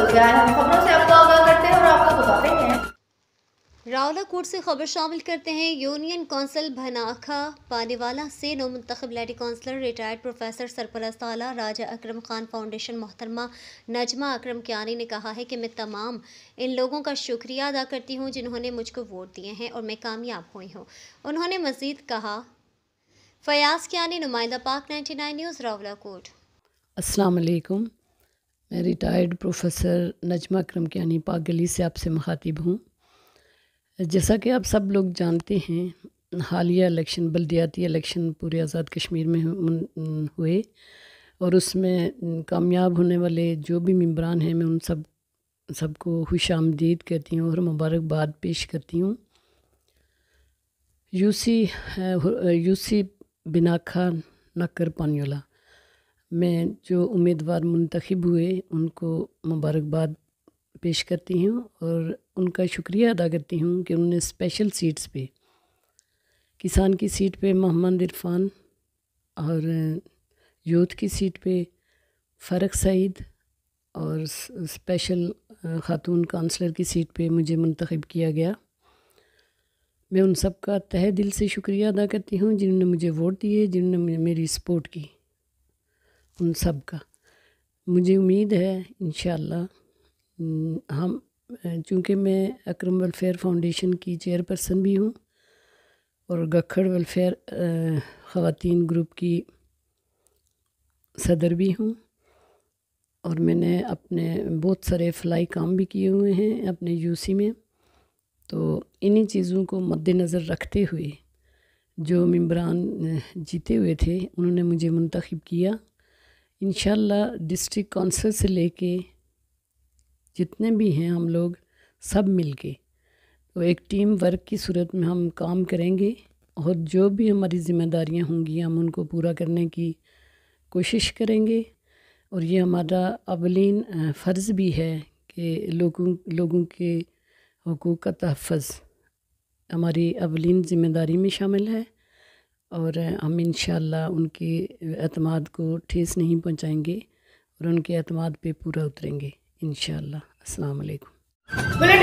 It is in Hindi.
निकल गया है हम खबरों से आपको आगाह करते हैं और आपको बताते हैं रावलाकोट से खबर शामिल करते हैं यूनियन कौंसल भनाखा पानीवाला से नौ मंतखब लेडी कौंसलर रिटायर्ड प्रोफेसर सरपरस्त तला राजा अकरम खान फाउंडेशन मोहतरमा नजमा अकरम क्यानी ने कहा है कि मैं तमाम इन लोगों का शुक्रिया अदा करती हूँ जिन्होंने मुझको वोट दिए हैं और मैं कामयाब हुई हूँ उन्होंने मजीद कहा फयाज क्यानी नुमाइंदा पाक नाइन न्यूज़ रावलाकोट असलकुम मैं रिटायर्ड प्रोफेसर नजमा अक्रम पाक पागली से आपसे मुखातिब हूँ जैसा कि आप सब लोग जानते हैं हालिया इलेक्शन बलदियाती इलेक्शन पूरे आज़ाद कश्मीर में हुए और उसमें कामयाब होने वाले जो भी मम्बरान हैं मैं उन सब सबको खुश आमदीद कहती हूँ और मुबारकबाद पेश करती हूँ यूसी हाँ, यूसी बिनाखा नक्कर पानियोला मैं जो उम्मीदवार मुंतखब हुए उनको मुबारकबाद पेश करती हूँ और उनका शुक्रिया अदा करती हूँ कि उन्होंने स्पेशल सीट्स पे किसान की सीट पे मोहम्मद इरफान और यूथ की सीट पे फ़रक सईद और स्पेशल ख़ातून काउंसलर की सीट पे मुझे मंतखब किया गया मैं उन सब का तह दिल से शुक्रिया अदा करती हूँ जिन्होंने मुझे वोट दिए जिन्होंने मेरी सपोर्ट की उन सब का मुझे उम्मीद है इन हम चूँकि मैं अक्रम वेलफेयर फाउंडेशन की चेयरपर्सन भी हूँ और गखड़ वेलफेयर ख़वान ग्रुप की सदर भी हूँ और मैंने अपने बहुत सारे फ्लाई काम भी किए हुए हैं अपने यूसी में तो इन्हीं चीज़ों को मद्दनज़र रखते हुए जो मम्बरान जीते हुए थे उन्होंने मुझे मंतखब किया इन डिस्ट्रिक्ट कौंसिल से लेके जितने भी हैं हम लोग सब मिलके तो एक टीम वर्क की सूरत में हम काम करेंगे और जो भी हमारी ज़िम्मेदारियां होंगी हम उनको पूरा करने की कोशिश करेंगे और ये हमारा अवलिन फ़र्ज़ भी है कि लोगों लोगों के हकूक़ का तहफ़ हमारी अवलिन ज़िम्मेदारी में शामिल है और हम इन उनके अतमाद को ठेस नहीं पहुँचाएँगे और उनके अतमाद पर पूरा उतरेंगे इन शाला अलकुम